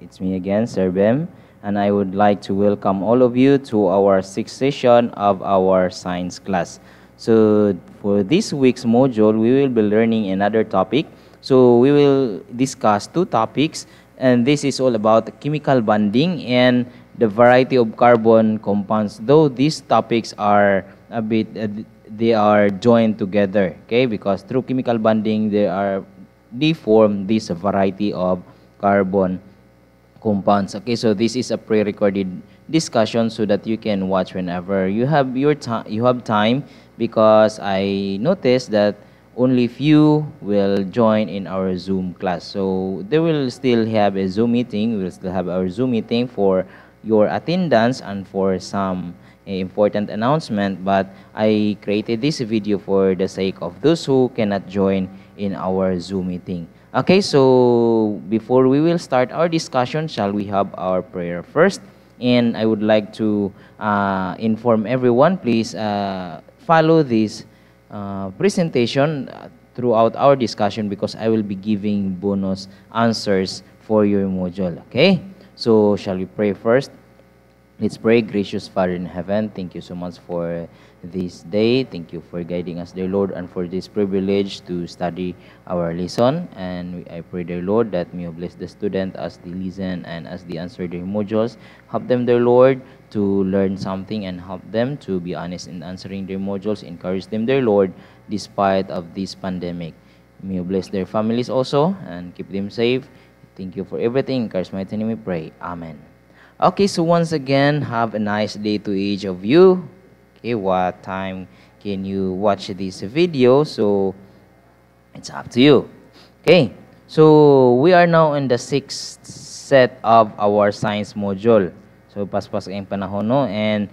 It's me again, Serbem, and I would like to welcome all of you to our sixth session of our science class. So for this week's module, we will be learning another topic. So we will discuss two topics, and this is all about chemical bonding and the variety of carbon compounds, though these topics are a bit, uh, they are joined together, okay? Because through chemical bonding, they are, they form this variety of carbon compounds. Okay, so this is a pre-recorded discussion so that you can watch whenever you have your time. You have time because I noticed that only few will join in our Zoom class. So they will still have a Zoom meeting. We will still have our Zoom meeting for your attendance and for some eh, important announcement but I created this video for the sake of those who cannot join in our Zoom meeting. Okay, so before we will start our discussion, shall we have our prayer first? And I would like to uh, inform everyone, please uh, follow this uh, presentation uh, throughout our discussion because I will be giving bonus answers for your module. Okay, so shall we pray first? Let's pray, gracious Father in heaven. Thank you so much for this day. Thank you for guiding us, dear Lord, and for this privilege to study our lesson. And I pray, dear Lord, that may you bless the student as they listen and as they answer their modules. Help them, dear Lord, to learn something and help them to be honest in answering their modules. Encourage them, dear Lord, despite of this pandemic. May you bless their families also and keep them safe. Thank you for everything. In Christ's mighty name we pray. Amen. Okay, so once again, have a nice day to each of you. Eh, what time can you watch this video? So it's up to you. Okay, so we are now in the sixth set of our science module. So paspas kayong panahon no? And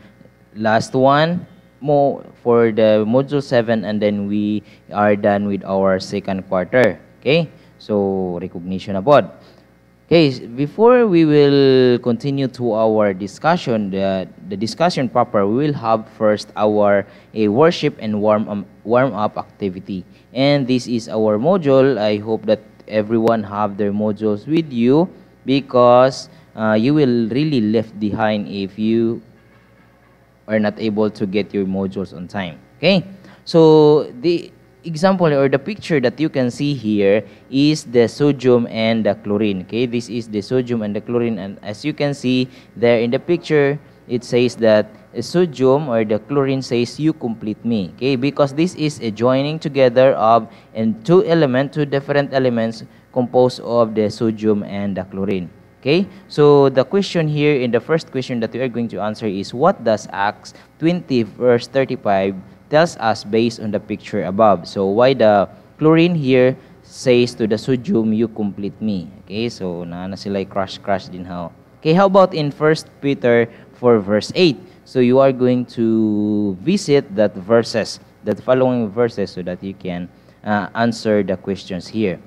last one mo for the module 7 and then we are done with our second quarter. Okay, so recognition about Okay, before we will continue to our discussion, the, the discussion proper, we will have first our a worship and warm, um, warm up activity. And this is our module. I hope that everyone have their modules with you because uh, you will really left behind if you are not able to get your modules on time. Okay, so the example or the picture that you can see here is the sodium and the chlorine. Okay, this is the sodium and the chlorine. And as you can see there in the picture, it says that sodium or the chlorine says you complete me okay because this is a joining together of and two elements, two different elements composed of the sodium and the chlorine okay so the question here in the first question that we are going to answer is what does acts 20 verse 35 tells us based on the picture above. So why the chlorine here says to the sodium, you complete me. Okay, so na, na sila crush-crush din how. Okay, how about in 1 Peter 4 verse 8? So you are going to visit that verses, that following verses so that you can uh, answer the questions here.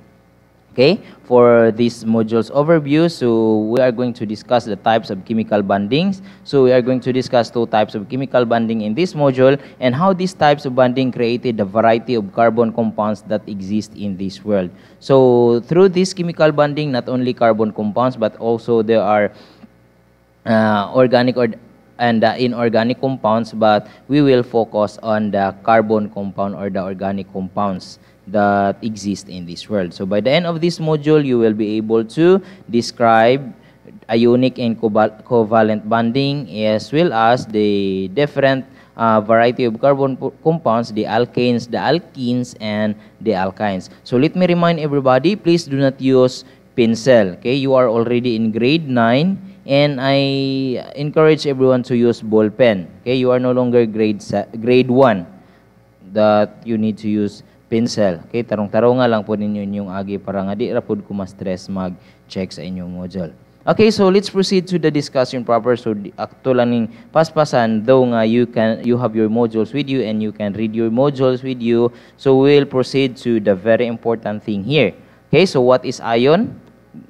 Okay, for this module's overview, so we are going to discuss the types of chemical bondings. So we are going to discuss two types of chemical bonding in this module and how these types of bonding created the variety of carbon compounds that exist in this world. So through this chemical bonding, not only carbon compounds, but also there are uh, organic or and uh, inorganic compounds, but we will focus on the carbon compound or the organic compounds that exist in this world. So by the end of this module, you will be able to describe ionic and covalent bonding as well as the different uh, variety of carbon compounds, the alkanes, the alkenes, and the alkynes. So let me remind everybody, please do not use pencil. Okay, you are already in grade 9 and I encourage everyone to use ball pen. Okay, you are no longer grade grade 1 that you need to use pencil. Okay, tarong-tarong nga lang po ninyo yung agi para nga di rapod ko ma-stress mag-check sa inyong module. Okay, so let's proceed to the discussion proper. So, akto lang ning paspasan, though nga you, can, you have your modules with you and you can read your modules with you. So, we'll proceed to the very important thing here. Okay, so what is ion?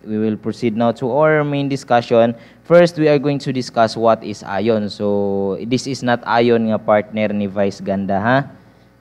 We will proceed now to our main discussion. First, we are going to discuss what is ion. So, this is not ion nga partner ni Vice Ganda, ha?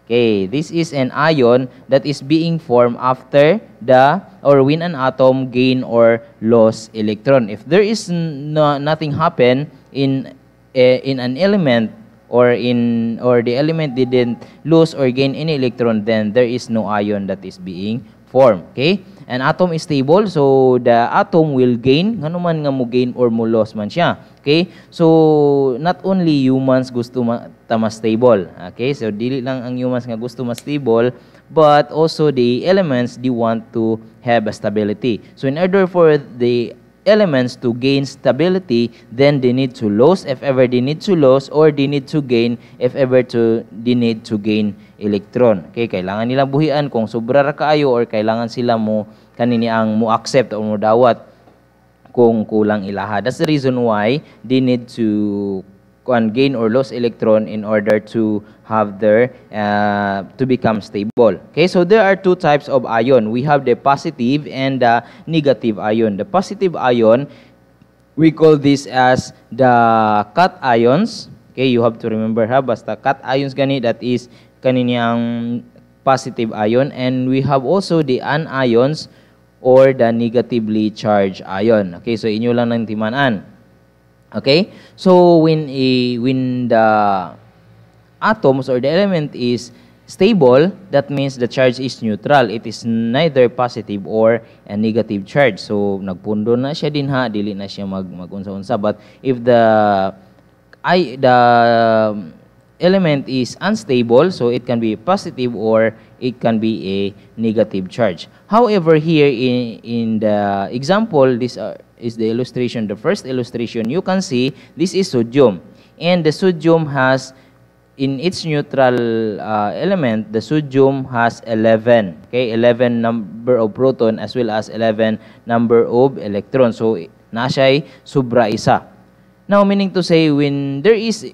Okay, this is an ion that is being formed after the or when an atom gain or loss electron. If there is no, nothing happen in uh, in an element or in or the element didn't lose or gain any electron, then there is no ion that is being form. Okay? An atom is stable, so the atom will gain, ano man nga mo gain or mo loss man siya. Okay? So, not only humans gusto ma mas stable. Okay? So, dili lang ang humans nga gusto mas stable, but also the elements, they want to have a stability. So, in order for the elements to gain stability, then they need to lose if ever they need to lose or they need to gain if ever to, they need to gain electron. Okay, kailangan nila buhian kung sobra ra kaayo or kailangan sila mo kanini ang mo accept o mo dawat kung kulang ilaha. That's the reason why they need to kuan gain or lose electron in order to have their uh, to become stable. Okay, so there are two types of ion. We have the positive and the negative ion. The positive ion, we call this as the cations. Okay, you have to remember ha, basta cations gani, that is kaniniyang positive ion. And we have also the anions or the negatively charged ion. Okay, so inyo lang nang timanan. Okay, so when a when the atoms or the element is stable, that means the charge is neutral. It is neither positive or a negative charge. So nagpundo na siya din ha, dili na siya mag magunsa-unsa. But if the I the element is unstable, so it can be positive or it can be a negative charge. However, here in in the example, these are uh, is the illustration. The first illustration, you can see this is sodium. And the sodium has, in its neutral uh, element, the sodium has 11. Okay, 11 number of proton as well as 11 number of electron. So, nasay sobra isa. Now, meaning to say, when there is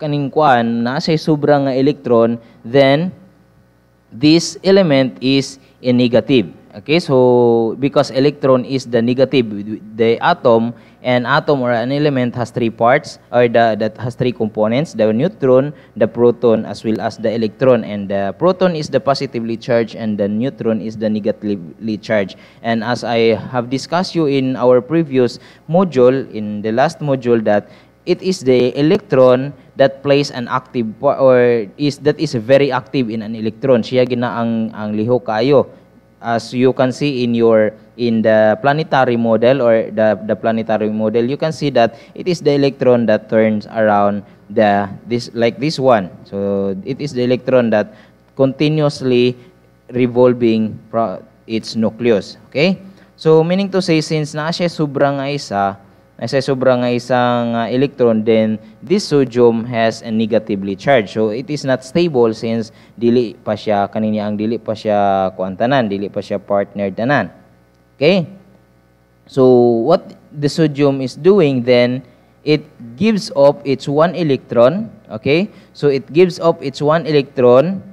kaning kuan, nasay sobra nga electron, then this element is a negative. Okay, so because electron is the negative, the atom, an atom or an element has three parts, or the, that has three components, the neutron, the proton, as well as the electron. And the proton is the positively charged, and the neutron is the negatively charged. And as I have discussed you in our previous module, in the last module, that it is the electron that plays an active or is that is very active in an electron. Siya gina ang ang liho kayo as you can see in your in the planetary model or the, the planetary model, you can see that it is the electron that turns around the this like this one. So it is the electron that continuously revolving its nucleus. Okay? So meaning to say since na siya sobrang isa, na sa sobra nga isang uh, electron, then this sodium has a negatively charged. So it is not stable since dili pa siya, kanini ang dili pa siya kuantanan, dili pa siya partner tanan. Okay? So what the sodium is doing then, it gives up its one electron, okay? So it gives up its one electron.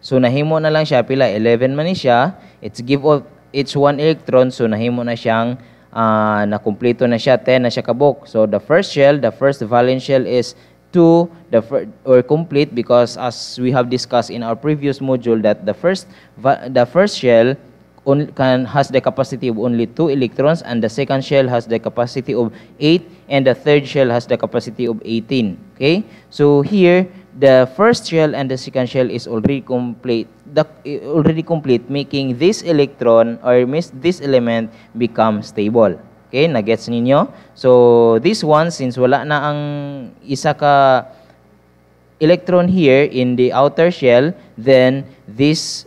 So nahimo na lang siya pila 11 man ni siya. It's give up its one electron so nahimo na siyang uh, nakumpleto na siya, 10 na siya kabok. So the first shell, the first valence shell is 2 the or complete because as we have discussed in our previous module that the first the first shell on, can has the capacity of only 2 electrons and the second shell has the capacity of 8 and the third shell has the capacity of 18. Okay? So here the first shell and the second shell is already complete the, already complete making this electron or miss this element become stable okay nagets ninyo so this one since wala na ang isa ka electron here in the outer shell then this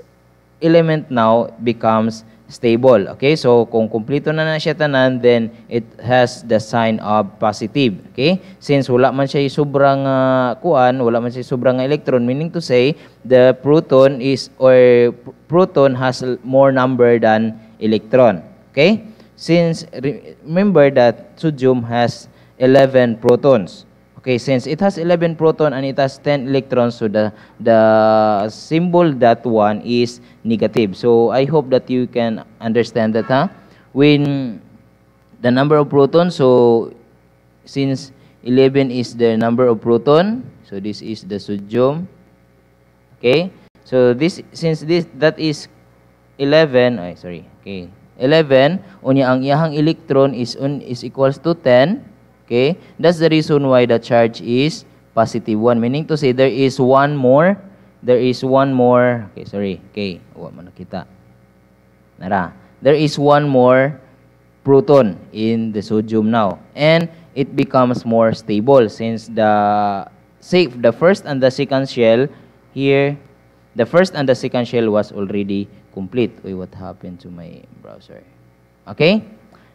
element now becomes stable. Okay, so kung kumplito na na siya tanan, then it has the sign of positive. Okay, since wala man siya sobrang uh, kuan, wala man siya sobrang electron, meaning to say, the proton is, or proton has more number than electron. Okay, since remember that sodium has 11 protons. Okay, since it has 11 proton and it has 10 electrons, so the, the symbol that one is negative. So I hope that you can understand that, huh? When the number of protons, so since 11 is the number of proton, so this is the sodium. Okay, so this since this that is 11, oh, sorry, okay, 11, unya ang iyahang electron is, un, is equals to 10, Okay? That's the reason why the charge is positive 1. Meaning to say, there is one more. There is one more. Okay, sorry. Okay. Huwag oh, mo kita? Nara. There is one more proton in the sodium now. And it becomes more stable since the safe the first and the second shell here the first and the second shell was already complete. Wait, what happened to my browser? Okay?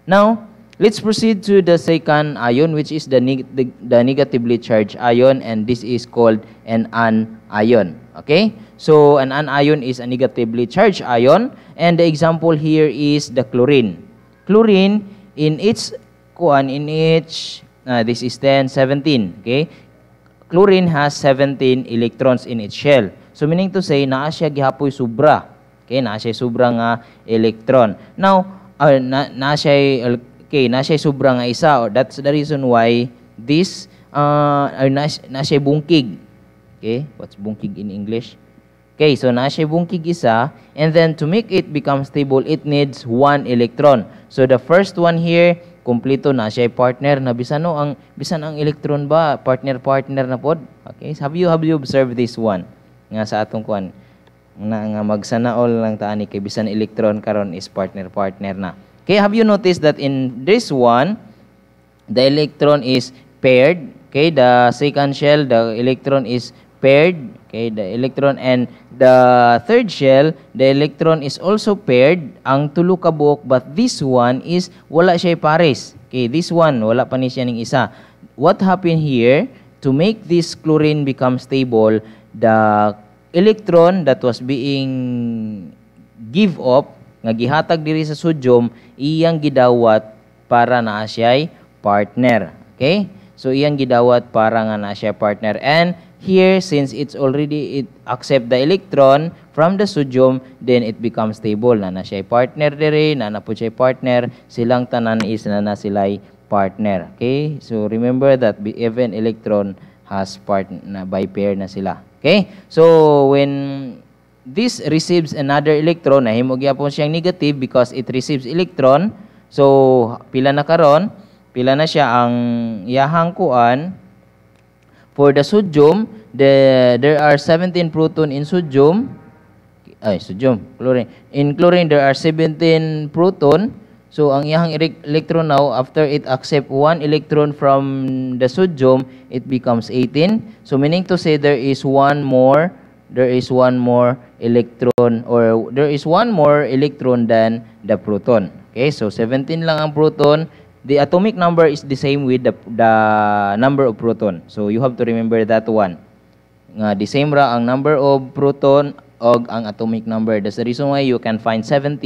Now, Let's proceed to the second ion, which is the, neg the, the negatively charged ion, and this is called an anion. Okay? So, an anion is a negatively charged ion, and the example here is the chlorine. Chlorine, in its, in its uh, this is 10, 17. Okay? Chlorine has 17 electrons in its shell. So, meaning to say, naa siya gihapoy sobra. Okay? Naa siya sobra nga ah, electron. Now, uh, na, naa siya okay, na siya sobrang isa. Or oh, that's the reason why this, uh, or na, siya bungkig. Okay, what's bungkig in English? Okay, so na siya bungkig isa. And then to make it become stable, it needs one electron. So the first one here, kumpleto na siya partner na bisan ang bisan ang electron ba partner partner na pod okay so have you have you observed this one nga sa atong kuan na nga magsanaol lang taani kay bisan electron karon is partner partner na Okay, have you noticed that in this one, the electron is paired? Okay, the second shell, the electron is paired. Okay, the electron and the third shell, the electron is also paired. Ang tulo ka buok, but this one is wala siya pares. Okay, this one, wala pa ni siya ng isa. What happened here? To make this chlorine become stable, the electron that was being give up nga gihatag diri sa sudyom iyang gidawat para na siya'y partner. Okay? So iyang gidawat para nga na siya partner and here since it's already it accept the electron from the sodium then it becomes stable na na siya partner diri na na po siya partner silang tanan is na na sila partner okay so remember that even electron has part na by pair na sila okay so when this receives another electron na himugya po siyang negative because it receives electron so pila na karon pila na siya ang yahang kuan for the sodium the, there are 17 proton in sodium ay sodium chlorine in chlorine there are 17 proton So, ang iyang electron now, after it accept one electron from the sodium, it becomes 18. So, meaning to say there is one more there is one more electron or there is one more electron than the proton. Okay, so 17 lang ang proton. The atomic number is the same with the, the number of proton. So you have to remember that one. Nga, the same ra ang number of proton og ang atomic number. That's the reason why you can find 17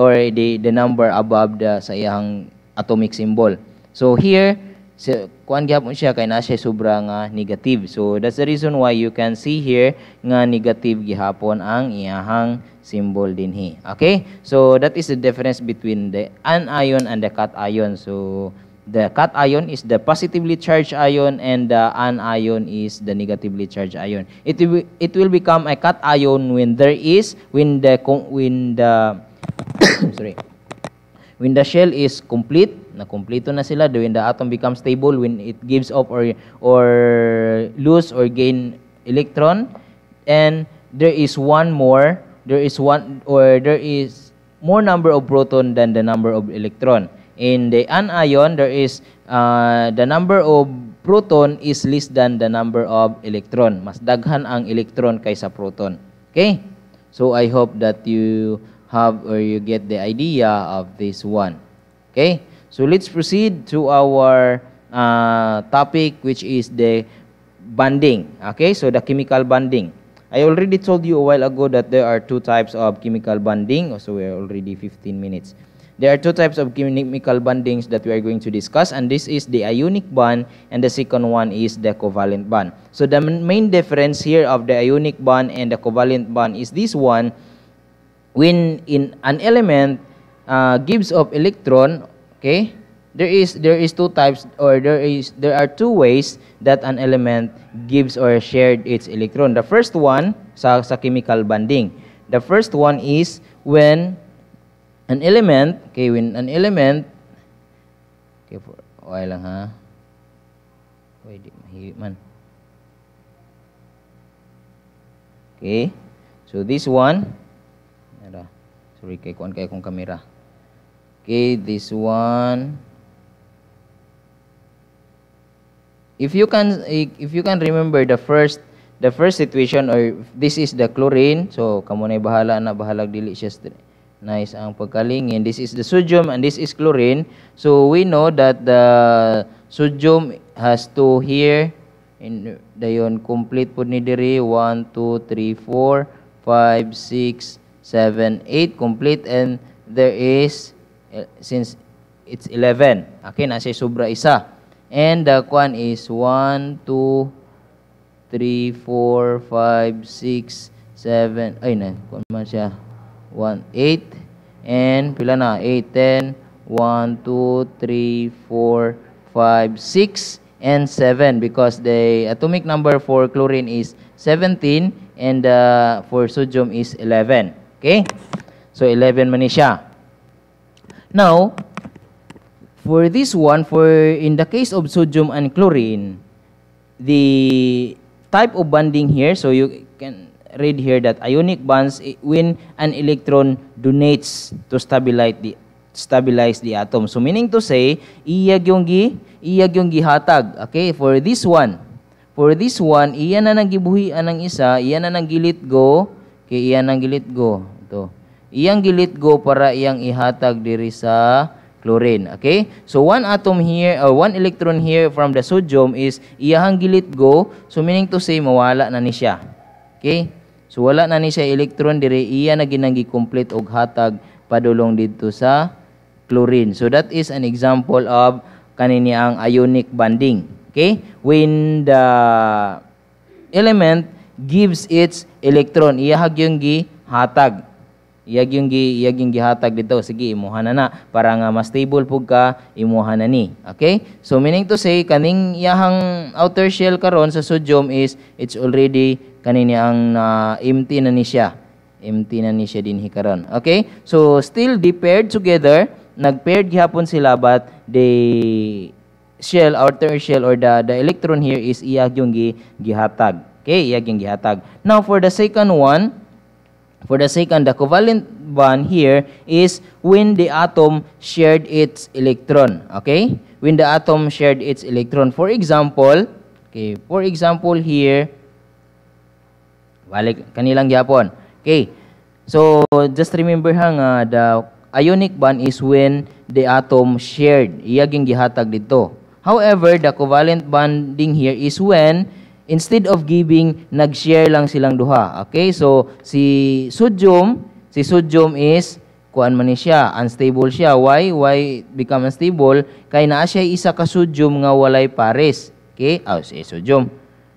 or the, the number above the sa iyang atomic symbol. So here, So, kuan gyapon siya kay na siya sobra nga ah, negative. So, that's the reason why you can see here nga negative gihapon ang iyahang symbol dinhi. Okay? So, that is the difference between the anion and the cation. So, the cation is the positively charged ion and the anion is the negatively charged ion. It will, it will become a cation when there is when the when the sorry when the shell is complete na kumpleto na sila when the atom becomes stable when it gives off or or lose or gain electron and there is one more there is one or there is more number of proton than the number of electron in the anion there is uh, the number of proton is less than the number of electron mas daghan ang electron kaysa proton okay so i hope that you have or you get the idea of this one okay So let's proceed to our uh, topic, which is the bonding. Okay, so the chemical bonding. I already told you a while ago that there are two types of chemical bonding. Oh, so we're already 15 minutes. There are two types of chemical bondings that we are going to discuss, and this is the ionic bond, and the second one is the covalent bond. So the main difference here of the ionic bond and the covalent bond is this one, when in an element uh, gives off electron Okay? There is there is two types or there is there are two ways that an element gives or shared its electron. The first one sa, sa chemical bonding. The first one is when an element, okay, when an element okay, for, okay lang ha. Wait, mahirap man. Okay. So this one, sorry kay kuan kay akong kamera okay this one if you can if you can remember the first the first situation or this is the chlorine so kamo na bahala na bahalag dili siya nice ang pagkalingin this is the sodium and this is chlorine so we know that the sodium has two here in dayon complete pud ni diri 1 2 3 4 5 6 7 8 complete and there is Eh, since it's 11. Okay, na sobra isa. And the kwan is 1, 2, 3, 4, 5, 6, 7, ay na, kwan man siya. 1, 8, and pila na, 8, 10, 1, 2, 3, 4, 5, 6, and 7 because the atomic number for chlorine is 17 and uh, for sodium is 11. Okay? So 11 man siya. Now, for this one, for in the case of sodium and chlorine, the type of bonding here, so you can read here that ionic bonds eh, when an electron donates to stabilize the stabilize the atom. So meaning to say, iyag yung gi, iyag yung gihatag. Okay, for this one, for this one, iyan na nang gibuhian ng isa, iyan na nang gilit go, kay iyan nang gilit go. Ito iyang gilitgo para iyang ihatag diri sa chlorine. Okay? So, one atom here, or uh, one electron here from the sodium is iyahang gilitgo. So, meaning to say, mawala na ni siya. Okay? So, wala na ni siya electron diri iya na ginanggi complete og hatag padulong dito sa chlorine. So, that is an example of kanini ang ionic bonding. Okay? When the element gives its electron, iyahag yung gi hatag. Iyag yung gi iyag yung gihatag dito. Sige, imuha na na para nga mas stable pug ka, imuha na ni. Okay? So meaning to say kaning yahang outer shell karon sa sodium is it's already kanini ang uh, empty na ni siya. Empty na ni siya din karon. Okay? So still they paired together, nagpaired gihapon sila but the shell outer shell or the the electron here is iyag yung gi gihatag. Okay, iyag yung gihatag. Now for the second one, For the second, the covalent bond here is when the atom shared its electron. Okay? When the atom shared its electron. For example, okay, for example here, balik kanilang yapon. Okay. So, just remember hang, nga, the ionic bond is when the atom shared. Iyaging gihatag dito. However, the covalent bonding here is when instead of giving, nag-share lang silang duha. Okay? So, si sodium, si sodium is, kuan man siya, unstable siya. Why? Why become unstable? Kay na siya isa ka sodium nga walay pares. Okay? Oh, si sodium.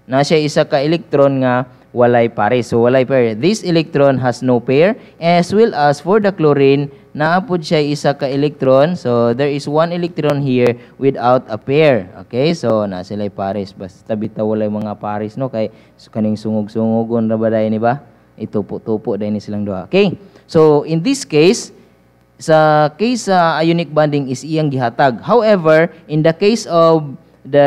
Na siya isa ka electron nga walay pares. So, walay pair. This electron has no pair as well as for the chlorine, naapod siya isa ka electron. So, there is one electron here without a pair. Okay? So, na sila'y pares. Basta bitaw wala yung mga pares, no? Kay so, kaning sungog-sungogon ra ba dahin, ba? Itupo-tupo dai ni silang duha. Okay? So, in this case, sa case sa uh, ionic bonding is iyang gihatag. However, in the case of the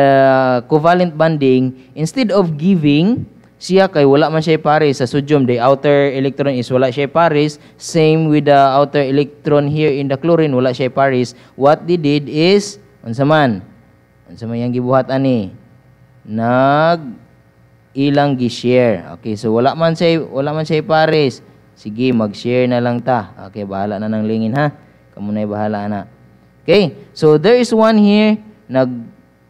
covalent bonding, instead of giving siya kay wala man siya pares sa sodium the outer electron is wala siya pares same with the outer electron here in the chlorine wala siya pares what they did is unsa man unsa man yang gibuhat ani nag ilang gi-share okay so wala man siya wala man siya pares sige mag-share na lang ta okay bahala na ng lingin ha kamo na bahala na okay so there is one here nag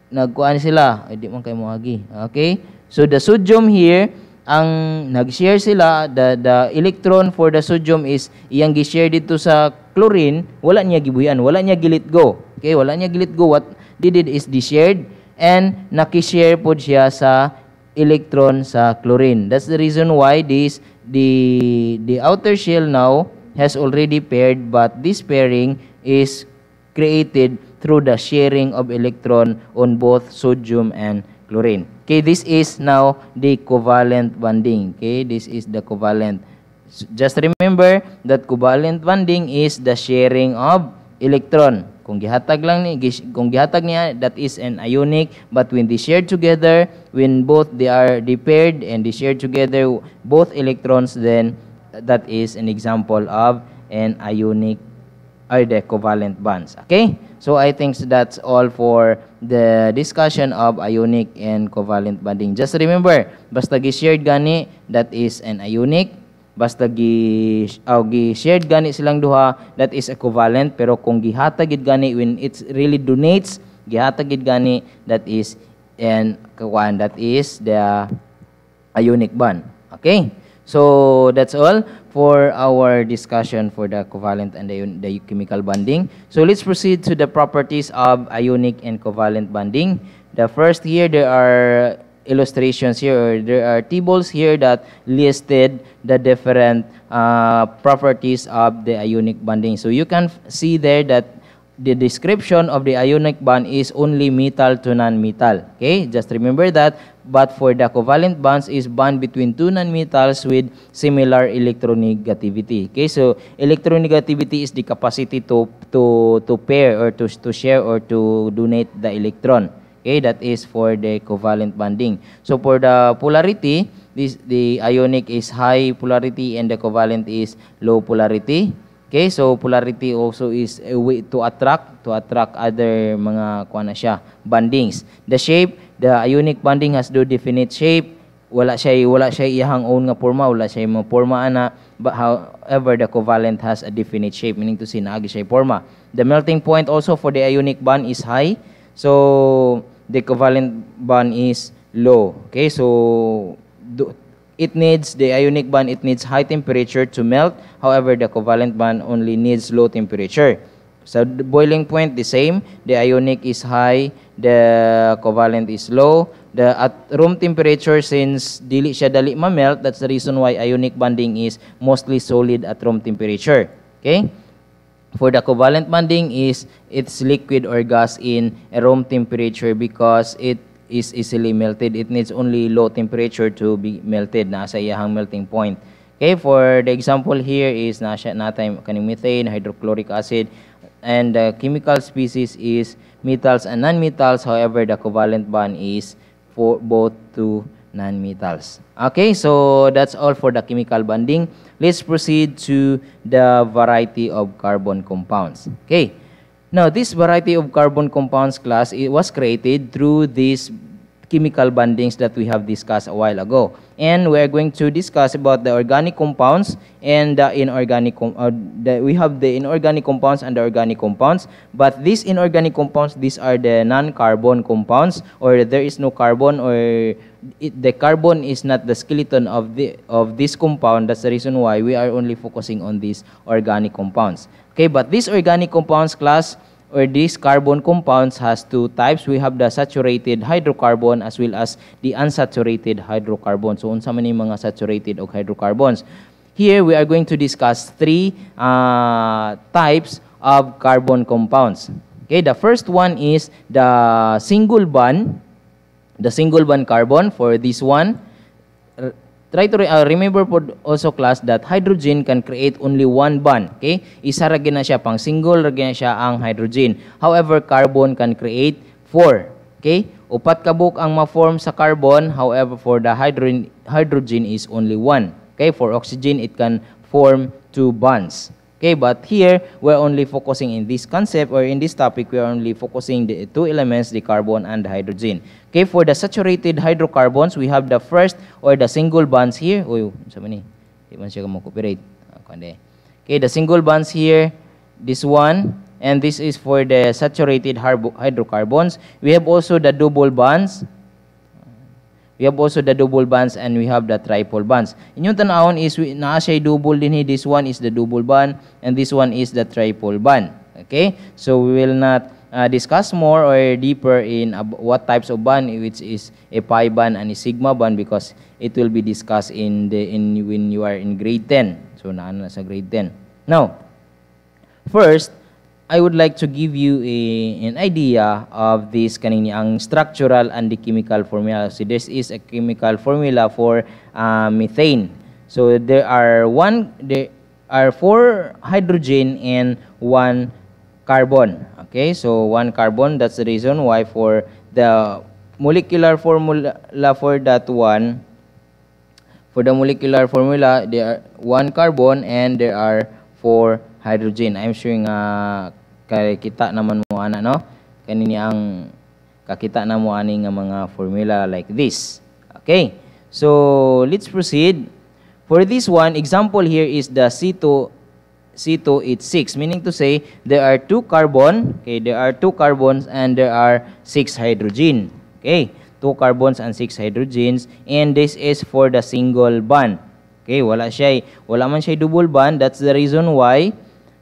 nagkuan sila ay man kay moagi okay So the sodium here, ang nag-share sila, the, the electron for the sodium is iyang gi-share dito sa chlorine, wala niya gibuyan, wala niya gilit go. Okay, wala niya gilit go. What they did is they shared and nakishare po siya sa electron sa chlorine. That's the reason why this the the outer shell now has already paired but this pairing is created through the sharing of electron on both sodium and chlorine. Okay, this is now the covalent bonding. Okay, this is the covalent. Just remember that covalent bonding is the sharing of electron. Kung gihatag lang ni kung gihatag niya that is an ionic but when they share together when both they are paired and they share together both electrons then that is an example of an ionic are the covalent bonds. Okay? So I think that's all for the discussion of ionic and covalent bonding. Just remember, basta gi-shared gani, that is an ionic. Basta gi, oh, gi-shared gani silang duha, that is a covalent. Pero kung gihatagid gani, when it really donates, gihatagid gani, that is an kawan, that is the ionic bond. Okay? So that's all. for our discussion for the covalent and the, the chemical bonding. So let's proceed to the properties of ionic and covalent bonding. The first here, there are illustrations here, there are tables here that listed the different uh, properties of the ionic bonding. So you can see there that the description of the ionic bond is only metal to non-metal. Okay, just remember that but for the covalent bonds is bond between two nonmetals with similar electronegativity. Okay, so electronegativity is the capacity to to to pair or to to share or to donate the electron. Okay, that is for the covalent bonding. So for the polarity, this the ionic is high polarity and the covalent is low polarity. Okay, so polarity also is a way to attract to attract other mga kuan siya, bondings. The shape the ionic bonding has do definite shape wala siya wala siya iyahang own nga forma wala siya mo forma ana but however the covalent has a definite shape meaning to say naagi siya forma the melting point also for the ionic bond is high so the covalent bond is low okay so do, it needs the ionic bond it needs high temperature to melt however the covalent bond only needs low temperature So the boiling point the same, the ionic is high, the covalent is low. The at room temperature since dili siya dali ma-melt, that's the reason why ionic bonding is mostly solid at room temperature. Okay? For the covalent bonding is it's liquid or gas in a room temperature because it is easily melted. It needs only low temperature to be melted na sa iyang melting point. Okay, for the example here is na na time kaning methane, hydrochloric acid, and the chemical species is metals and nonmetals. However, the covalent bond is for both to nonmetals. Okay, so that's all for the chemical bonding. Let's proceed to the variety of carbon compounds. Okay, now this variety of carbon compounds class it was created through these chemical bondings that we have discussed a while ago and we're going to discuss about the organic compounds and the inorganic com uh, the, we have the inorganic compounds and the organic compounds but these inorganic compounds these are the non-carbon compounds or there is no carbon or it, the carbon is not the skeleton of the of this compound that's the reason why we are only focusing on these organic compounds okay but these organic compounds class or these carbon compounds has two types. We have the saturated hydrocarbon as well as the unsaturated hydrocarbon. So unsa man mga saturated hydrocarbons. Here we are going to discuss three uh, types of carbon compounds. Okay, the first one is the single bond, the single bond carbon for this one. Try to re uh, remember po also class that hydrogen can create only one bond. Okay? Isa ra na siya pang single ra na siya ang hydrogen. However, carbon can create four. Okay? Upat kabuk ang ma-form sa carbon. However, for the hydrogen, hydrogen is only one. Okay? For oxygen, it can form two bonds. Okay, but here we're only focusing in this concept or in this topic, we're only focusing the two elements, the carbon and the hydrogen. Okay, for the saturated hydrocarbons, we have the first or the single bonds here. Uy, sa mani. Ah, okay, the single bonds here, this one, and this is for the saturated hydrocarbons. We have also the double bonds, we have also the double bonds and we have the triple bonds. Inyong tanawon is naa siya double din eh. This one is the double bond and this one is the triple bond. Okay? So we will not uh, discuss more or deeper in uh, what types of bond, which is a pi bond and a sigma bond, because it will be discussed in the in when you are in grade 10. So, naan na sa grade 10. Now, first, I would like to give you a, an idea of this kanini ang structural and the chemical formula. So this is a chemical formula for uh, methane. So there are one there are four hydrogen and one carbon. Okay, so one carbon. That's the reason why for the molecular formula for that one, for the molecular formula, there are one carbon and there are four hydrogen. I'm showing uh, kay kita naman mo ana no. Kanini ang kakita na mo ani nga mga formula like this. Okay. So let's proceed. For this one, example here is the C2 C2H6 meaning to say there are two carbon, okay, there are two carbons and there are six hydrogen. Okay. Two carbons and six hydrogens and this is for the single bond. Okay, wala siya, wala man siya double bond. That's the reason why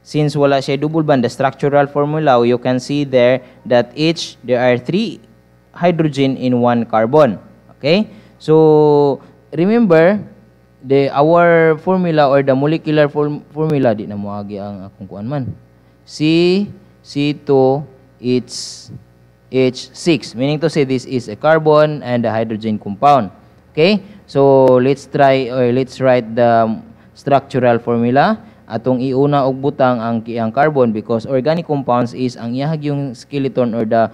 Since wala siya double bond, the structural formula, you can see there that each, there are three hydrogen in one carbon. Okay? So, remember, the our formula or the molecular form, formula, di na muagi ang akong kuan man. C, C2, it's H6. Meaning to say this is a carbon and a hydrogen compound. Okay? So, let's try or let's write the structural formula atong iuna og butang ang iyang carbon because organic compounds is ang iyahag yung skeleton or the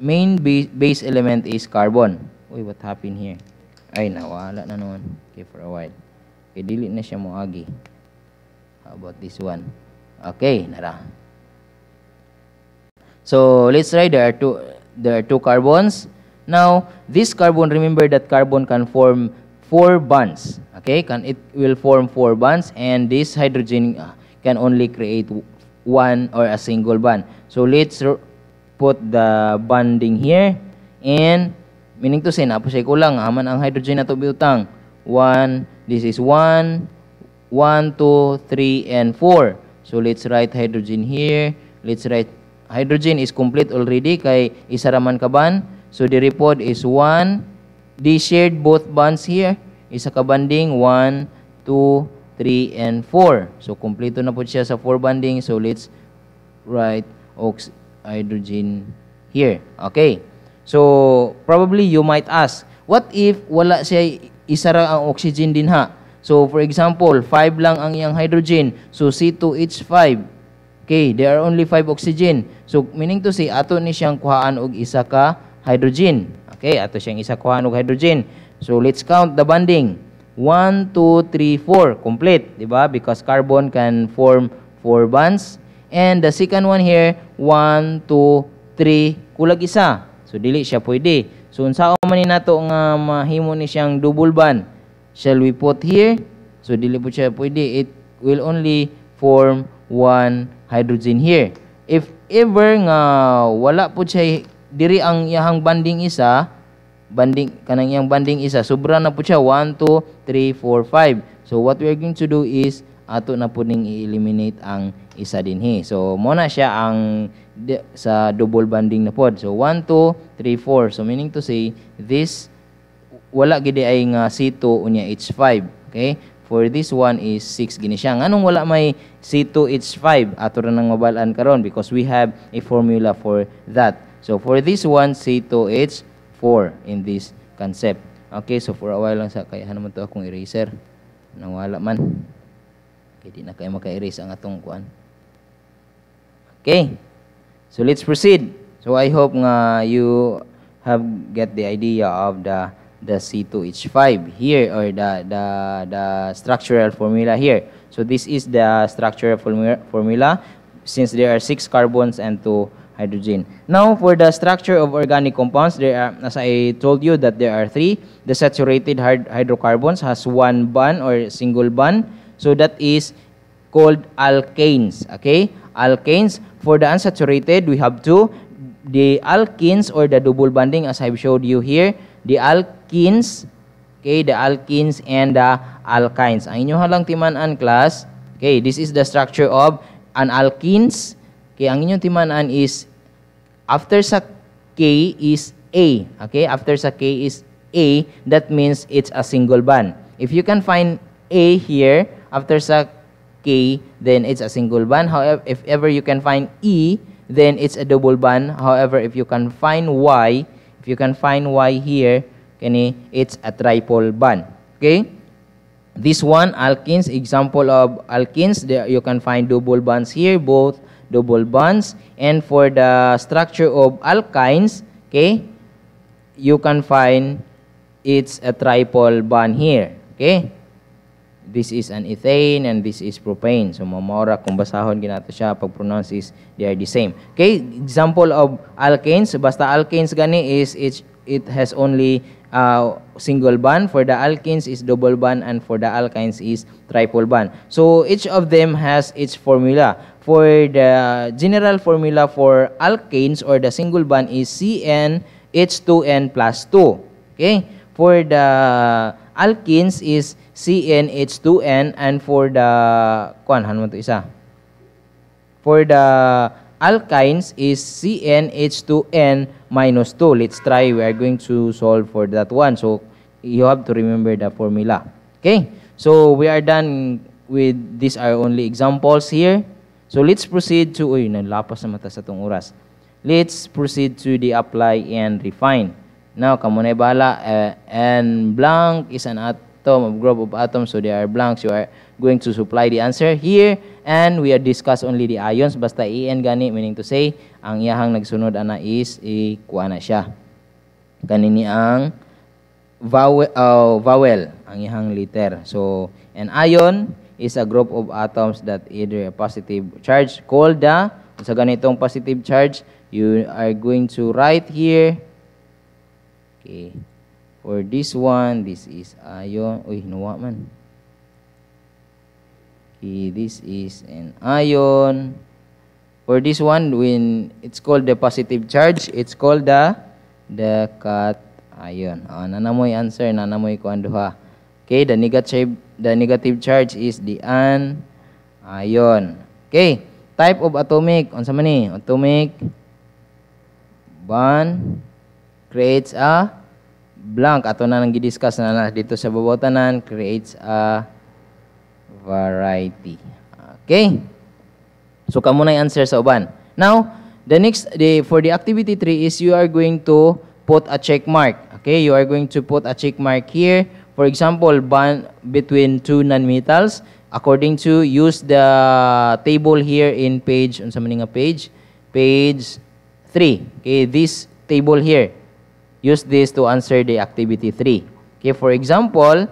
main base, element is carbon. Uy, what happened here? Ay, nawala na noon. Okay, for a while. Okay, delete na siya moagi. How about this one? Okay, nara. So, let's try. There are two, there are two carbons. Now, this carbon, remember that carbon can form four bonds. Okay, can it will form four bonds, and this hydrogen uh, can only create one or a single bond. So let's put the bonding here, and meaning to say, napo siya lang, aman ang hydrogen na to butang. One, this is one, 1, 2, 3, and 4. So let's write hydrogen here. Let's write hydrogen is complete already kay isa ka kaban. So the report is one, They shared both bonds here. Isa ka banding, 1, 2, 3, and 4. So, kumpleto na po siya sa 4 banding. So, let's write oxygen here. Okay. So, probably you might ask, what if wala siya isa ra ang oxygen din ha? So, for example, 5 lang ang iyang hydrogen. So, C2H5. Okay, there are only 5 oxygen. So, meaning to say, ato ni siyang kuhaan og isa ka hydrogen. Okay, ato siyang isa kuhan og hydrogen. So let's count the bonding. 1 2 3 4 complete, di ba? Because carbon can form four bonds. And the second one here, 1 2 3 kulag isa. So dili siya pwede. So unsa man ni nato nga mahimo ni siyang double bond? Shall we put here? So dili po siya pwede. It will only form one hydrogen here. If ever nga wala po siya diri ang iyahang banding isa, banding kanang iyang banding isa sobra na po siya 1 2 3 4 5 so what we are going to do is ato na po ning i-eliminate ang isa dinhi so mo na siya ang sa double banding na pod so 1 2 3 4 so meaning to say this wala gid ay nga C2 unya H5 okay for this one is 6 gini siya nganong wala may C2H5 ato ra nang mabalaan karon because we have a formula for that so for this one C2H 4 in this concept. Okay, so for a while lang sa kayahan naman to akong eraser. Nang wala man. Okay, di na kayo maka-erase ang atong kuan. Okay. So let's proceed. So I hope nga you have get the idea of the the C2H5 here or the the the structural formula here. So this is the structural formula, formula since there are six carbons and two hydrogen. Now, for the structure of organic compounds, there are, as I told you, that there are three. The saturated hydrocarbons has one bond or single bond. So that is called alkanes, okay? Alkanes. For the unsaturated, we have two. The alkenes or the double bonding, as I've showed you here, the alkenes, okay, the alkenes and the alkynes. Ang inyo halang timanan class, okay, this is the structure of an alkenes, Okay, ang inyong timanan is after sa K is A. Okay, after sa K is A, that means it's a single bond. If you can find A here after sa K, then it's a single bond. However, if ever you can find E, then it's a double bond. However, if you can find Y, if you can find Y here, kani it's a triple bond. Okay? This one, alkenes, example of alkenes, you can find double bonds here, both double bonds. And for the structure of alkynes, okay, you can find it's a triple bond here. Okay? This is an ethane and this is propane. So, mamora kung basahon ginato siya, pag-pronounce is they are the same. Okay? Example of alkanes, basta alkanes gani is it, it has only uh, single bond. For the alkenes is double bond and for the alkynes is triple bond. So, each of them has its formula. for the general formula for alkanes or the single bond is CnH2n plus 2. Okay? For the alkenes is CnH2n and for the kuan mo to isa. For the alkynes is CnH2n minus 2. Let's try. We are going to solve for that one. So you have to remember the formula. Okay? So we are done with these are only examples here. So let's proceed to, uy, nalapas na mata sa itong oras. Let's proceed to the apply and refine. Now, kamunay eh, bahala. Uh, eh, and blank is an atom of group of atoms, so they are blanks. You are going to supply the answer here. And we are discuss only the ions. Basta EN gani, meaning to say, ang iyahang nagsunod ana is, ikuha na siya. Kanini ang vowel, uh, vowel, ang iyahang liter. So, an ion, is a group of atoms that either a positive charge called the sa ganitong positive charge you are going to write here okay for this one this is ion uy nawa man okay this is an ion for this one when it's called the positive charge it's called the the cation ion oh, nanamoy answer nanamoy kuan duha Okay, the negative, the negative charge is the an anion. Okay, type of atomic, unsa man ni? Atomic bond creates a blank. Ato na nang gidiscuss na, na dito sa babaw creates a variety. Okay? So kamo na answer sa uban. Now, the next the, for the activity 3 is you are going to put a check mark. Okay, you are going to put a check mark here For example, bond between two nonmetals according to use the table here in page on man nga page page 3. Okay, this table here. Use this to answer the activity 3. Okay, for example,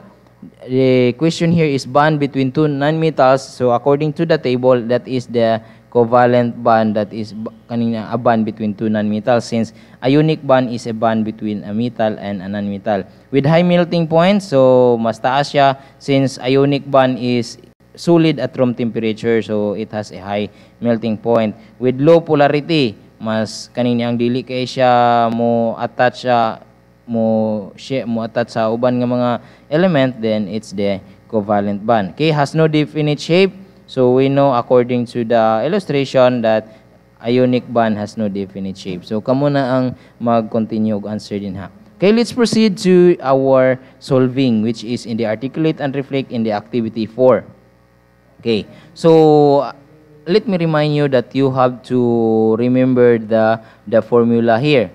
the question here is bond between two nonmetals. So according to the table, that is the covalent bond that is kanina a bond between two nonmetals since a unique bond is a bond between a metal and a nonmetal. With high melting point, so mas taas siya since a unique bond is solid at room temperature so it has a high melting point. With low polarity, mas kanina ang dili kay siya mo attach siya mo siya mo attach sa uban nga mga element then it's the covalent bond. Okay, has no definite shape So we know according to the illustration that a unique band has no definite shape. So kamo na ang mag-continue og answer din ha. Okay, let's proceed to our solving which is in the articulate and reflect in the activity 4. Okay. So let me remind you that you have to remember the the formula here.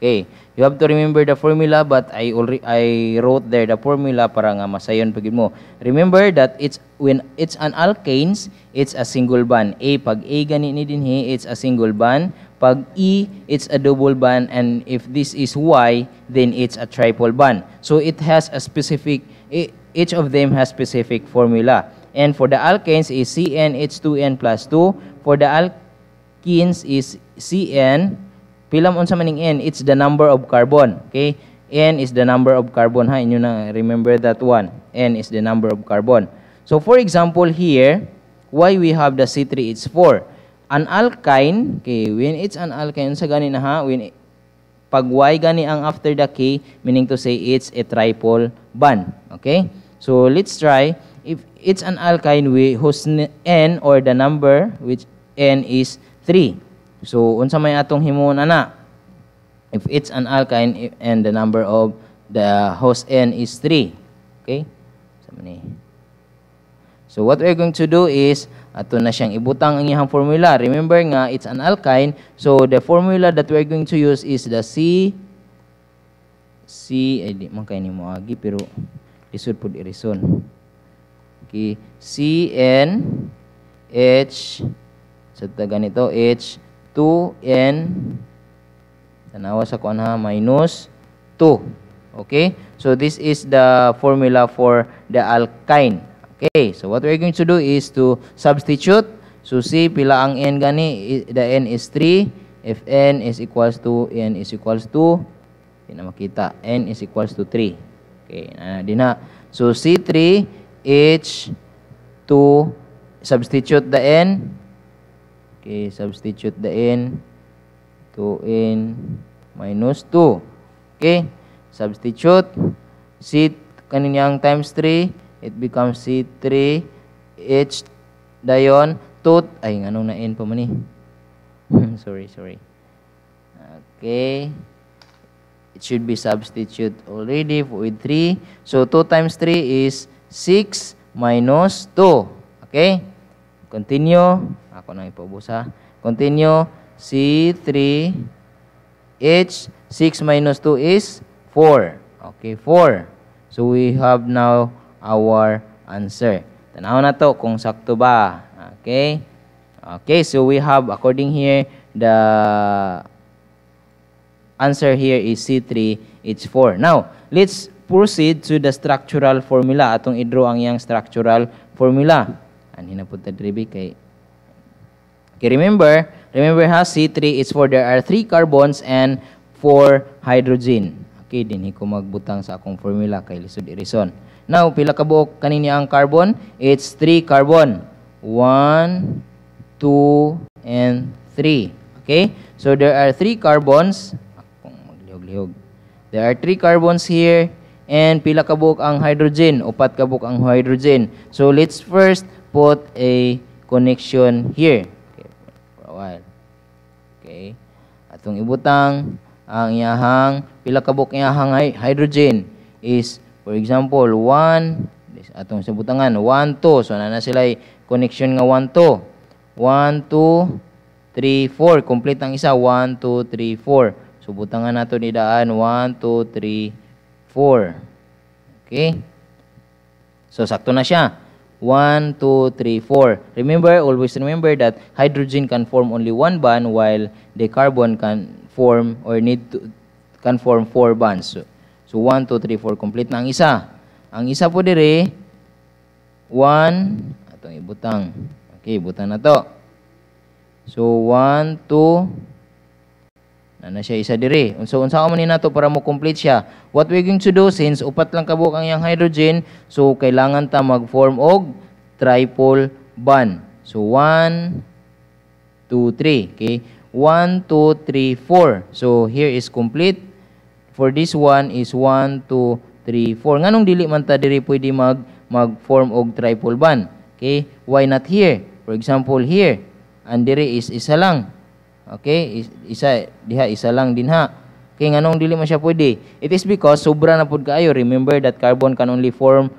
Okay. You have to remember the formula but I already I wrote there the formula para nga masayon pagid mo. Remember that it's when it's an alkanes, it's a single bond. A pag A gani ni dinhi, it's a single bond. Pag E, it's a double bond and if this is Y, then it's a triple bond. So it has a specific e, each of them has specific formula. And for the alkanes is CnH2n plus 2. For the alkenes is Cn Pilam unsa maning n? It's the number of carbon. Okay? N is the number of carbon. Ha, inyo na remember that one. N is the number of carbon. So for example here, why we have the C3H4? An alkyne, okay, when it's an alkyne, sa gani na ha, when, pag Y gani ang after the K, meaning to say it's a triple bond. Okay? So let's try. If it's an alkyne we, whose N or the number which N is 3. So, unsa may atong himuon ana? If it's an alkyne and the number of the host N is 3. Okay? So, what we're going to do is, ato na siyang ibutang ang iyang formula. Remember nga, it's an alkyne. So, the formula that we're going to use is the C, C, ay di man kayo ni mo agi, pero lisod po di reason. Okay, CN, H, sa so ganito, H, 2n tanawa sa kuan ha minus 2 okay so this is the formula for the alkyne okay so what we're going to do is to substitute so see pila ang n gani the n is 3 if n is equals to n is equals to di na makita n is equals to 3 okay na din ha so c3 h2 substitute the n Okay, substitute the n. 2n minus 2. Okay, substitute. C, kaniniyang times 3, it becomes C3, H, dayon, tot, ay, anong na n pa man eh. sorry, sorry. Okay. It should be substitute already with 3. So 2 times 3 is 6 minus 2. Okay? Continue ko nang ipaubos ha. Continue. C3, H, 6 minus 2 is 4. Okay, 4. So we have now our answer. Tanaw na to kung sakto ba. Okay? Okay, so we have according here the answer here is C3, H4. Now, let's proceed to the structural formula. Atong i-draw ang iyang structural formula. Anhin na po ta kay Okay, remember, remember how C3 is for there are three carbons and four hydrogen. Okay, din ko magbutang sa akong formula kay lisod irison. Now, pila ka buok kanini ang carbon? It's 3 carbon. 1, 2, and 3. Okay? So, there are 3 carbons. Akong maglihog-lihog. There are 3 carbons here. And pila ka buok ang hydrogen? Upat ka buok ang hydrogen. So, let's first put a connection here. Okay? Atong ibutang ang iyahang pila ka buok iyahang hydrogen is for example 1 atong sa 1 2 so na na sila connection nga 1 2 1 2 3 4 complete ang isa 1 2 3 4 so butangan nato ni daan 1 2 3 4 okay so sakto na siya 1, 2, 3, 4. Remember, always remember that hydrogen can form only one bond while the carbon can form or need to, can form four bonds. So, 1, 2, 3, 4. Complete na ang isa. Ang isa po dire, 1, atong ibutang. Okay, ibutang na to. So, 1, 2, na na siya isa diri. So unsa man nato para mo complete siya. What we going to do since upat lang kabuk ang yang hydrogen, so kailangan ta mag-form og triple bond. So 1 2 3, okay? 1 2 3 4. So here is complete. For this one is 1 2 3 4. Nganong dili man ta diri pwede mag mag-form og triple bond? Okay? Why not here? For example here, and diri is isa lang. Okay? Isa, diha, isa lang din ha. Okay, nganong dili man siya pwede? It is because sobra na pud kaayo. Remember that carbon can only form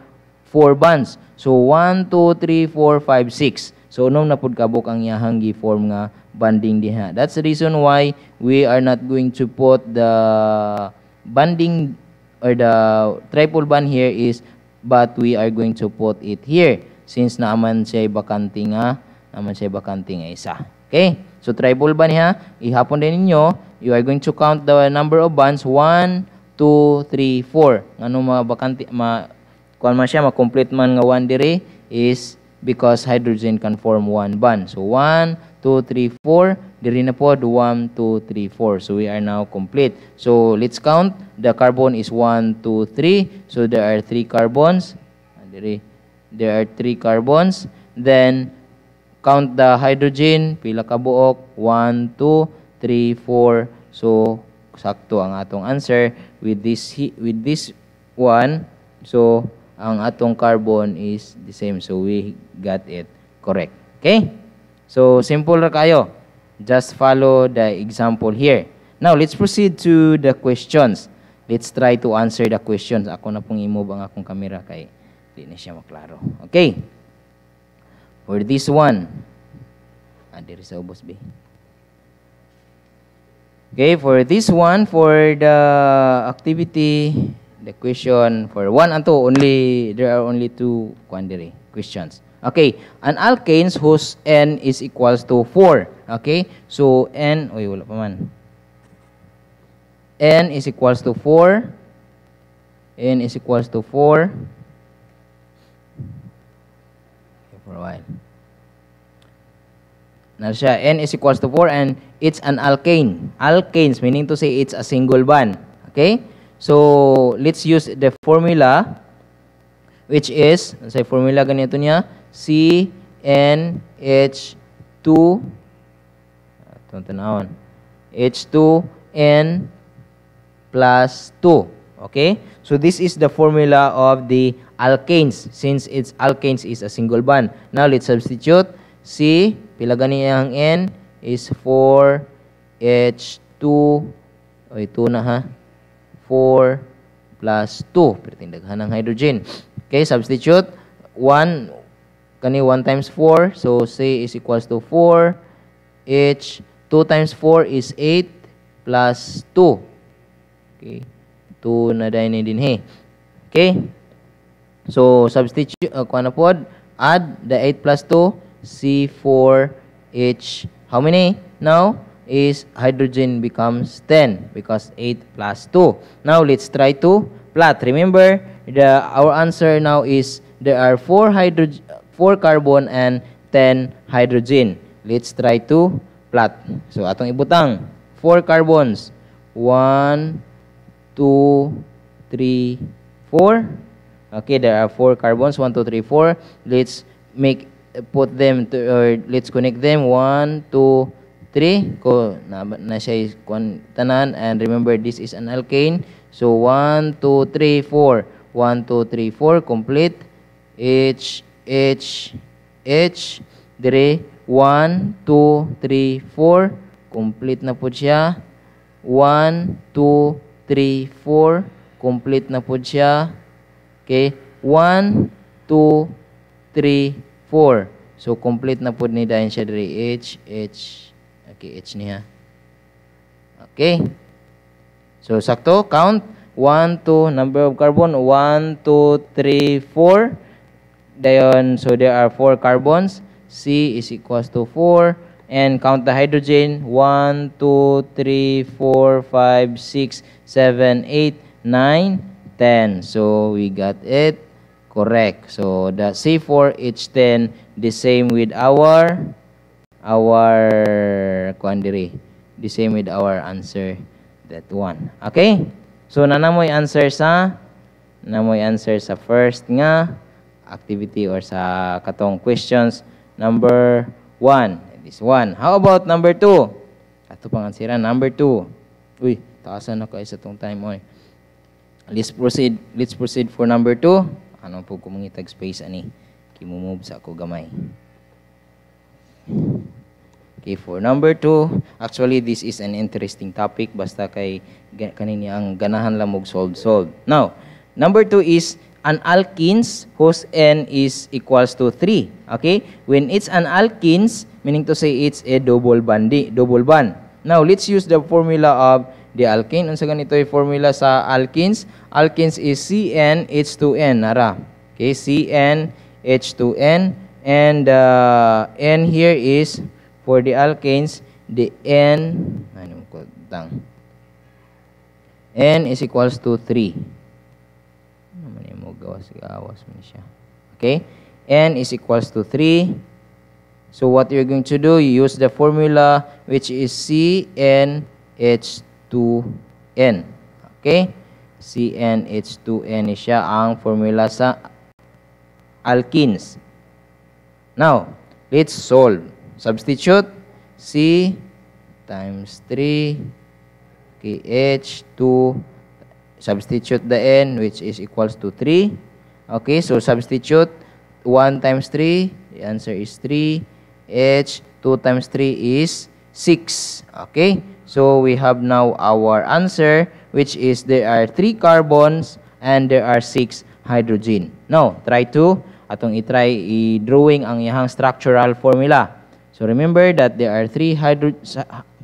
four bonds. So 1 2 3 4 5 6. So unom na pud kabok ang iyahang form nga bonding diha. That's the reason why we are not going to put the bonding or the triple bond here is but we are going to put it here since naaman siya bakante nga naman siya bakante nga isa. Okay? So try ball ban niya. Ihapon din ninyo. You are going to count the number of bands. 1, 2, 3, 4. Ano mga bakanti, ma, kuan man siya, ma-complete man nga 1 diri is because hydrogen can form 1 bond. So 1, 2, 3, 4. Diri na po, 1, 2, 3, 4. So we are now complete. So let's count. The carbon is 1, 2, 3. So there are 3 carbons. Diri. There are 3 carbons. Then count the hydrogen, pila ka buok, 1, 2, 3, 4. So, sakto ang atong answer. With this, with this one, so, ang atong carbon is the same. So, we got it correct. Okay? So, simple ra kayo. Just follow the example here. Now, let's proceed to the questions. Let's try to answer the questions. Ako na pong imove ang akong camera kay hindi na siya maklaro. Okay. For this one, and ah, there is obos B. Okay, for this one, for the activity, the question for one and two, only, there are only two quandary questions. Okay, an alkanes whose N is equals to 4. Okay, so N, uy, wala pa man. N is equals to 4. N is equals to 4. for a while. Na siya, N is equals to 4 and it's an alkane. Alkanes, meaning to say it's a single bond. Okay? So, let's use the formula which is, say formula ganito niya, CNH2 ito na H2N plus 2. Okay? So, this is the formula of the alkanes since its alkanes is a single bond. Now let's substitute C pila gani ang N is 4H2 oy ito na ha 4 plus 2 pertindaghan ng hydrogen. Okay, substitute 1 kani 1 times 4 so C is equals to 4 H 2 times 4 is 8 plus 2. Okay. 2 na din din he. Okay. So, substitute, uh, kuha ano po, add the 8 plus 2, C4H, how many now? Is hydrogen becomes 10 because 8 plus 2. Now, let's try to plot. Remember, the our answer now is there are 4 hydrogen, 4 carbon and 10 hydrogen. Let's try to plot. So, atong ibutang, 4 carbons, 1, 2, 3, 4, Okay, there are four carbons, one, two, three, four. Let's make, put them, to, or let's connect them, one, two, three. Ko, na, na siya tanan, and remember, this is an alkane. So, one, two, three, four. One, two, three, four, complete. H, H, H, dire, one, two, three, four. Complete na po siya. One, two, three, four. Complete na po siya. Okay? 1, 2, 3, 4. So, complete na po ni Dayan siya diri. H, H. Okay, H niya. Okay? So, sakto. Count. 1, 2, number of carbon. 1, 2, 3, 4. Dayon, so there are 4 carbons. C is equals to 4. And count the hydrogen. 1, 2, 3, 4, 5, 6, 7, 8, 9, 10. So we got it correct. So the C4H10 the same with our our quandary. The same with our answer that one. Okay? So nanamoy answer sa nanamoy answer sa first nga activity or sa katong questions number 1. This one. How about number 2? Ato pang ansira number 2. Uy, taasan na kayo sa tong time oy. Let's proceed. Let's proceed for number 2. Ano po ko mangitag space ani? Kimumove sa ako gamay. Okay, for number 2, actually this is an interesting topic basta kay kanini ang ganahan lang mog solve solve. Now, number 2 is an alkenes whose n is equals to 3. Okay? When it's an alkenes, meaning to say it's a double bond. Double bond. Now, let's use the formula of the alkane. Unsa ganito yung formula sa alkenes? Alkenes is CnH2n, ara. Okay, CnH2n and uh, n here is for the alkanes, the n ano ko tang n is equals to 3. Ano man mo gawas gawas man siya. Okay? n is equals to 3. So what you're going to do, you use the formula which is CnH2 CnH2n. Okay? CnH2n siya ang formula sa alkenes. Now, let's solve. Substitute C times 3 KH2 substitute the N which is equals to 3. Okay, so substitute 1 times 3, the answer is 3. H 2 times 3 is 6. Okay, So we have now our answer, which is there are three carbons and there are six hydrogen. Now, try to, atong itry i-drawing ang iyahang structural formula. So remember that there are three hydro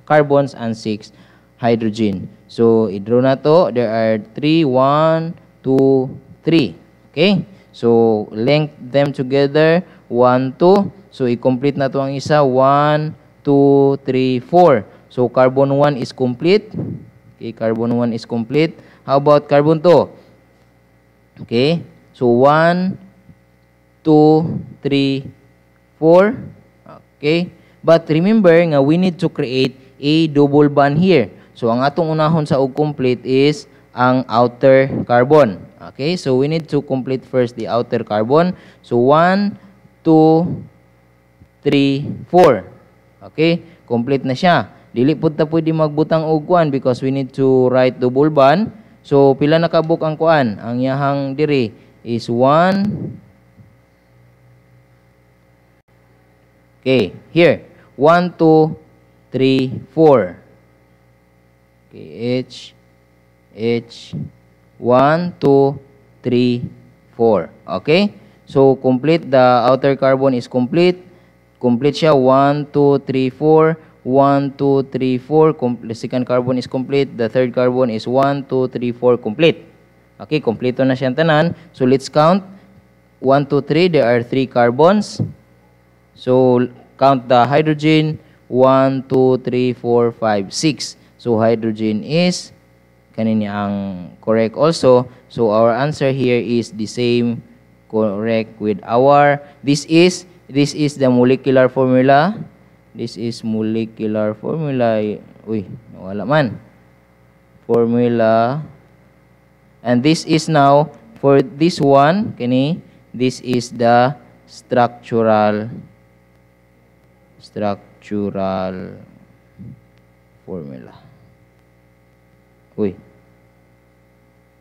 carbons and six hydrogen. So i-draw na to, there are three, one, two, three. Okay? So link them together, one, two. So i-complete na to ang isa, one, two, three, four. So carbon 1 is complete. Okay, carbon 1 is complete. How about carbon 2? Okay, so 1, 2, 3, 4. Okay, but remember nga we need to create a double bond here. So ang atong unahon sa og complete is ang outer carbon. Okay, so we need to complete first the outer carbon. So 1, 2, 3, 4. Okay, complete na siya. Dili pud ta pwede magbutang og kuan because we need to write double bond. So pila nakabuk ang kuan? Ang yahang diri is 1 Okay, here. 1, 2, 3, 4. Okay, H, H, 1, 2, 3, 4. Okay? So, complete, the outer carbon is complete. Complete siya, 1, 2, 3, 4. 1, 2, 3, 4. Compl the second carbon is complete. The third carbon is 1, 2, 3, 4, complete. Okay, kompleto na siyang tanan. So, let's count. 1, 2, 3. There are 3 carbons. So, count the hydrogen. 1, 2, 3, 4, 5, 6. So, hydrogen is kanini ang correct also. So, our answer here is the same correct with our. This is, this is the molecular formula. This is molecular formula. Uy, wala man. Formula. And this is now, for this one, kini, this is the structural structural formula. Uy.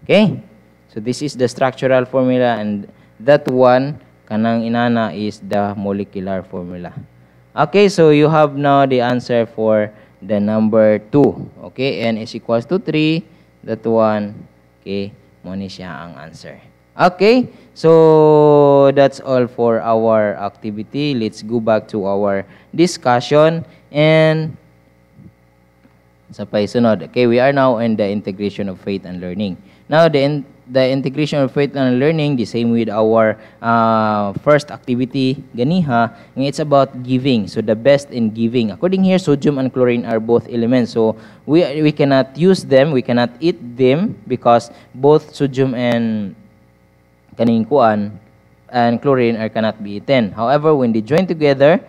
Okay? So this is the structural formula and that one kanang inana is the molecular formula. Okay, so you have now the answer for the number 2. Okay, n is equals to 3. That one, okay, mo siya ang answer. Okay, so that's all for our activity. Let's go back to our discussion and sa paisunod. Okay, we are now in the integration of faith and learning. Now, the in the integration of faith and learning, the same with our uh, first activity, ganiha, it's about giving. So the best in giving. According here, sodium and chlorine are both elements. So we, we cannot use them, we cannot eat them because both sodium and kaningkuan and chlorine are cannot be eaten. However, when they join together,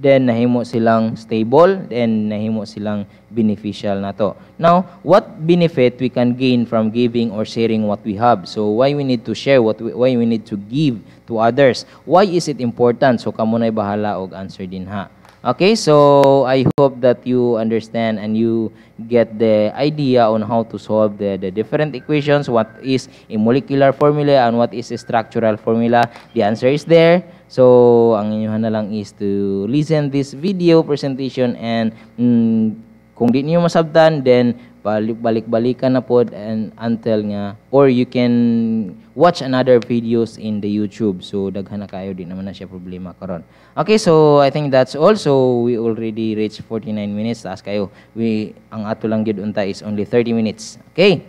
then nahimo silang stable, then nahimo silang beneficial na to. Now, what benefit we can gain from giving or sharing what we have? So, why we need to share, what we, why we need to give to others? Why is it important? So, kamo na bahala og answer din ha. Okay, so I hope that you understand and you get the idea on how to solve the, the different equations, what is a molecular formula and what is a structural formula. The answer is there. So, ang inyo na lang is to listen this video presentation and mm, kung di niyo masabtan, then balik-balikan na po and until nga or you can watch another videos in the YouTube so daghan na kayo di naman na siya problema karon okay so i think that's all so we already reached 49 minutes taas kayo we ang ato lang gid unta is only 30 minutes okay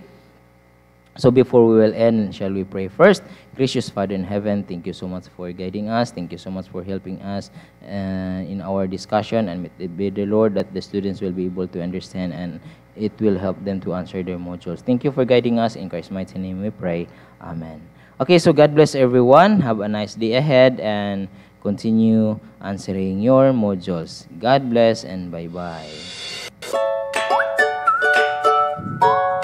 So before we will end, shall we pray first? Gracious Father in heaven, thank you so much for guiding us. Thank you so much for helping us uh, in our discussion. And may the Lord that the students will be able to understand and it will help them to answer their modules. Thank you for guiding us. In Christ's mighty name we pray. Amen. Okay, so God bless everyone. Have a nice day ahead and continue answering your modules. God bless and bye-bye.